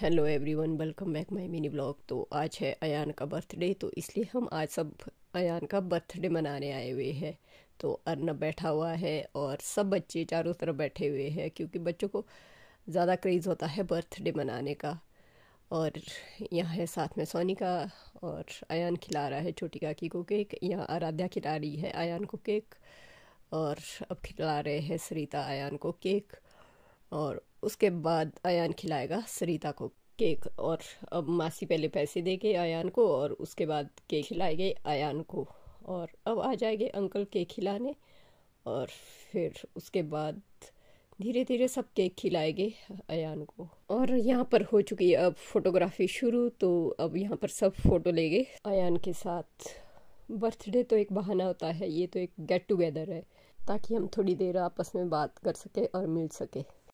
hello everyone welcome back my mini blog तो आज है अयान का बर्थडे तो इसलिए हम आज सब अयान का बर्थडे मनाने आए हुए हैं तो अर्नब बैठा हुआ है और सब बच्चे चारों तरफ बैठे हुए हैं क्योंकि बच्चों को ज़्यादा क्रेज़ होता है बर्थडे मनाने का और यहाँ है साथ में सोनिका और अयान खिला रहा है छोटी काकी को केक यहाँ आराध्या खिला रही है अयान को केक और अब खिला रहे हैं सरिता अयान को केक और उसके बाद अयान खिलाएगा सरिता को केक और अब मासी पहले पैसे देगी अयान को और उसके बाद केक खिलाएगी अयान को और अब आ जाएंगे अंकल केक खिलाने और फिर उसके बाद धीरे धीरे सब केक खिलाएंगे अयान को और यहाँ पर हो चुकी है अब फोटोग्राफी शुरू तो अब यहाँ पर सब फ़ोटो ले गए अयान के साथ बर्थडे तो एक बहाना होता है ये तो एक गेट टुगेदर है ताकि हम थोड़ी देर आपस में बात कर सके और मिल सके